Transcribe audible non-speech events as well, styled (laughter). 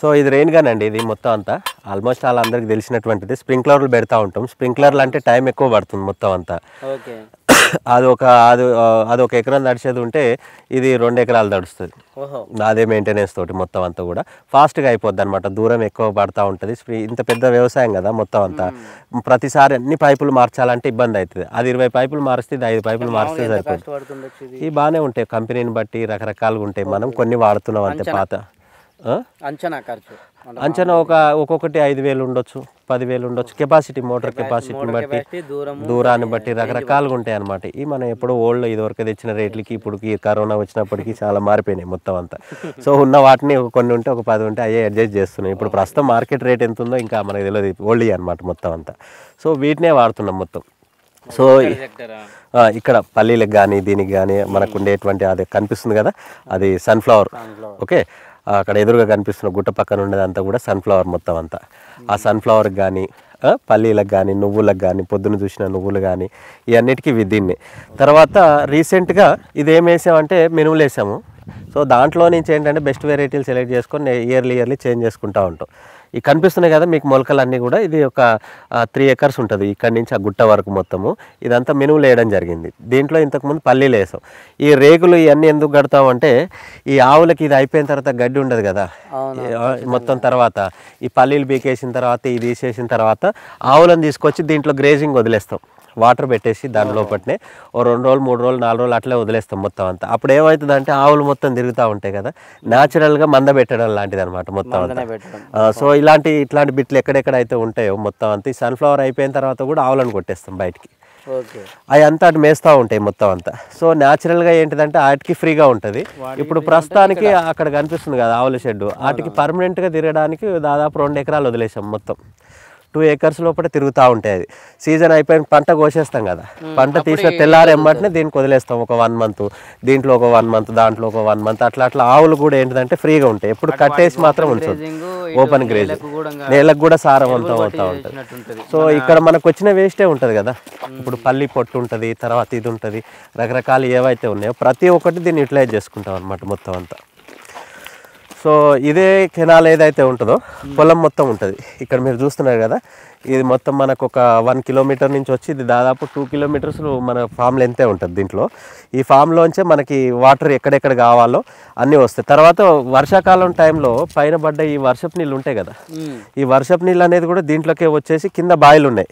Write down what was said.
So ఇది gun అండి ఇది మొత్తం అంతా ఆల్మోస్ట్ అలా అందరికి తెలిసినటువంటిది స్ప్రింక్లర్లు పెడతా ఉంటాం స్ప్రింక్లర్లు అంటే టైం ఎక్కువ పడుతుంది మొత్తం అంతా (coughs) అది ఒక అది అది ఒక ఎకరం నడిచేది ఉంటే ఇది రెండు ఎకరాలు నడుస్తుంది అదే మెయింటెనెన్స్ తోటి మొత్తం అంతా కూడా ఫాస్ట్గా అయిపోద్ది అనమాట దూరం ఎక్కువ పడతా ఉంటుంది ఇంత పెద్ద వ్యవసాయం కదా మొత్తం అంతా hmm. ప్రతిసారి అన్ని పైపులు మార్చాలంటే ఇబ్బంది అవుతుంది అది ఇరవై పైపులు మారిస్తే ఇది ఐదు పైపులు మారుస్తే సరిపోతుంది ఇవి బాగానే ఉంటాయి కంపెనీని బట్టి రకరకాలుగా ఉంటాయి మనం కొన్ని వాడుతున్నాం అంతే పాత అంచనా ఖర్చు అంచనా ఒక ఒక్కొక్కటి ఐదు వేలు ఉండొచ్చు పదివేలు ఉండొచ్చు కెపాసిటీ మోటార్ కెపాసిటీని బట్టి దూరాన్ని బట్టి రకరకాలుగా ఉంటాయి అనమాట ఈ మనం ఎప్పుడో ఓల్డ్ ఇదివరకు తెచ్చిన రేట్లకి ఇప్పుడు కరోనా వచ్చినప్పటికీ చాలా మారిపోయినాయి మొత్తం అంతా (laughs) సో ఉన్న వాటిని కొన్ని ఉంటే ఒక పది ఉంటే అయ్యే అడ్జస్ట్ చేస్తున్నాయి ఇప్పుడు ప్రస్తుతం మార్కెట్ రేట్ ఎంత ఉందో ఇంకా మనకి తెలియదు ఓల్డ్ అనమాట మొత్తం అంతా సో వీటినే వాడుతున్నాం మొత్తం సో ఇక్కడ పల్లీలకు కానీ దీనికి కానీ మనకు ఉండేటువంటి అది కనిపిస్తుంది కదా అది సన్ఫ్లవర్ ఓకే అక్కడ ఎదురుగా కనిపిస్తున్న గుట్ట పక్కన ఉండేదంతా కూడా సన్ఫ్లవర్ మొత్తం అంతా ఆ సన్ఫ్లవర్కి కానీ పల్లీలకు కానీ నువ్వులకు కానీ పొద్దున చూసిన నువ్వులు కానీ ఇవన్నిటికీ దీన్ని తర్వాత రీసెంట్గా ఇది ఏం వేసామంటే మెనువులు వేసాము సో దాంట్లో నుంచి ఏంటంటే బెస్ట్ వెరైటీలు సెలెక్ట్ చేసుకొని ఇయర్లీ ఇయర్లీ చేంజ్ చేసుకుంటూ ఉంటాం ఈ కనిపిస్తున్నాయి కదా మీకు మొలకలు అన్నీ కూడా ఇది ఒక త్రీ ఎకర్స్ ఉంటుంది ఇక్కడ నుంచి ఆ గుట్ట వరకు మొత్తము ఇదంతా మినుములు వేయడం జరిగింది దీంట్లో ఇంతకుముందు పల్లీలు వేసాం ఈ రేకులు ఇవన్నీ ఎందుకు కడతామంటే ఈ ఆవులకి ఇది అయిపోయిన తర్వాత గడ్డి ఉండదు కదా మొత్తం తర్వాత ఈ పల్లీలు బీకేసిన తర్వాత ఇది తీసేసిన తర్వాత ఆవులను తీసుకొచ్చి దీంట్లో గ్రేజింగ్ వదిలేస్తాం వాటర్ పెట్టేసి దాని లోపలనే ఓ రెండు రోజులు మూడు రోజులు నాలుగు రోజులు అట్లే వదిలేస్తాం మొత్తం అంతా అప్పుడు ఏమవుతుంది అంటే ఆవులు మొత్తం తిరుగుతూ ఉంటాయి కదా న్యాచురల్గా మంద పెట్టడం లాంటిది అనమాట మొత్తం అంతా సో ఇలాంటి ఇట్లాంటి బిట్లు ఎక్కడెక్కడ అయితే ఉంటాయో మొత్తం అంతా ఈ సన్ఫ్లవర్ అయిపోయిన తర్వాత కూడా ఆవులను కొట్టేస్తాం బయటికి అవి అంతా అటు మేస్తూ ఉంటాయి మొత్తం అంతా సో న్యాచురల్గా ఏంటిదంటే వాటికి ఫ్రీగా ఉంటుంది ఇప్పుడు ప్రస్తుతానికి అక్కడ కనిపిస్తుంది కదా ఆవుల షెడ్ వాటికి పర్మనెంట్గా తిరగడానికి దాదాపు రెండు ఎకరాలు వదిలేసాం మొత్తం టూ ఏకర్స్ లోపల తిరుగుతూ ఉంటాయి అది సీజన్ అయిపోయిన పంట కోసేస్తాం కదా పంట తీసిన తెల్లారి ఎంబటినే దీనికి వదిలేస్తాం ఒక వన్ మంత్ దీంట్లో ఒక వన్ మంత్ దాంట్లో ఒక వన్ మంత్ అట్లా అట్లా ఆవులు కూడా ఏంటంటే ఫ్రీగా ఉంటాయి ఎప్పుడు కట్టేసి మాత్రం ఉంచదు ఓపెన్ గ్రేజ్ నేలకు కూడా సారవంతం అవుతూ ఉంటుంది సో ఇక్కడ మనకు వచ్చిన వేస్టే ఉంటుంది కదా ఇప్పుడు పల్లి పొట్టు ఉంటుంది తర్వాత ఇది ఉంటుంది రకరకాలు ఏవైతే ఉన్నాయో ప్రతి ఒక్కటి దీన్ని యూటిలైజ్ చేసుకుంటాం అనమాట మొత్తం అంతా సో ఇదే కెనాల్ ఏదైతే ఉంటుందో hmm. పొలం మొత్తం ఉంటుంది ఇక్కడ మీరు చూస్తున్నారు కదా ఇది మొత్తం మనకు ఒక వన్ కిలోమీటర్ నుంచి వచ్చి ఇది దాదాపు టూ కిలోమీటర్స్ మన ఫామ్ లెంతే ఉంటుంది దీంట్లో ఈ ఫామ్లోంచే మనకి వాటర్ ఎక్కడెక్కడ కావాలో అన్నీ వస్తాయి తర్వాత వర్షాకాలం టైంలో పైన పడ్డ ఈ వర్షపు నీళ్ళు ఉంటాయి కదా hmm. ఈ వర్షపు నీళ్ళు అనేది కూడా దీంట్లోకే వచ్చేసి కింద బాయిలు ఉన్నాయి